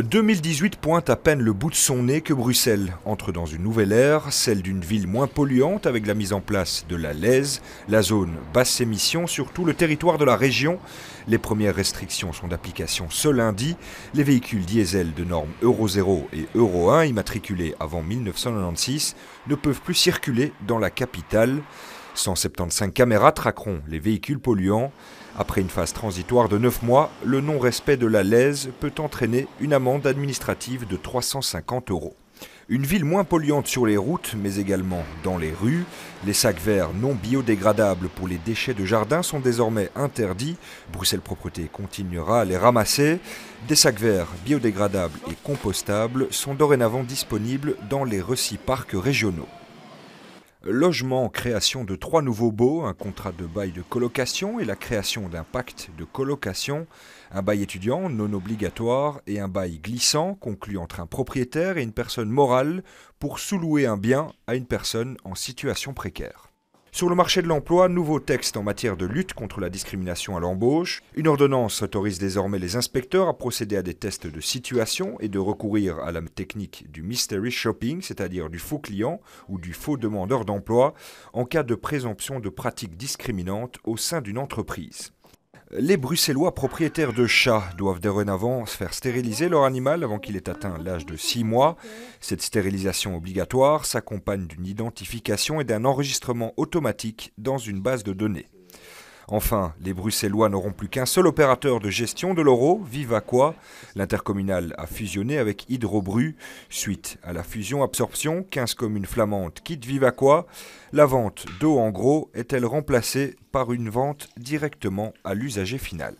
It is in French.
2018 pointe à peine le bout de son nez que Bruxelles entre dans une nouvelle ère, celle d'une ville moins polluante avec la mise en place de la lèse, la zone basse émission sur tout le territoire de la région. Les premières restrictions sont d'application ce lundi. Les véhicules diesel de normes Euro 0 et Euro 1 immatriculés avant 1996 ne peuvent plus circuler dans la capitale. 175 caméras traqueront les véhicules polluants. Après une phase transitoire de 9 mois, le non-respect de la lèse peut entraîner une amende administrative de 350 euros. Une ville moins polluante sur les routes, mais également dans les rues. Les sacs verts non biodégradables pour les déchets de jardin sont désormais interdits. Bruxelles Propreté continuera à les ramasser. Des sacs verts biodégradables et compostables sont dorénavant disponibles dans les récits parcs régionaux. Logement, création de trois nouveaux baux, un contrat de bail de colocation et la création d'un pacte de colocation, un bail étudiant non obligatoire et un bail glissant conclu entre un propriétaire et une personne morale pour sous-louer un bien à une personne en situation précaire. Sur le marché de l'emploi, nouveau texte en matière de lutte contre la discrimination à l'embauche. Une ordonnance autorise désormais les inspecteurs à procéder à des tests de situation et de recourir à la technique du mystery shopping, c'est-à-dire du faux client ou du faux demandeur d'emploi, en cas de présomption de pratiques discriminantes au sein d'une entreprise. Les Bruxellois propriétaires de chats doivent dorénavant se faire stériliser leur animal avant qu'il ait atteint l'âge de 6 mois. Cette stérilisation obligatoire s'accompagne d'une identification et d'un enregistrement automatique dans une base de données. Enfin, les Bruxellois n'auront plus qu'un seul opérateur de gestion de l'euro, Vivaqua. L'intercommunal a fusionné avec Hydrobru. Suite à la fusion-absorption, 15 communes flamandes quittent Vivaqua. La vente d'eau en gros est-elle remplacée par une vente directement à l'usager final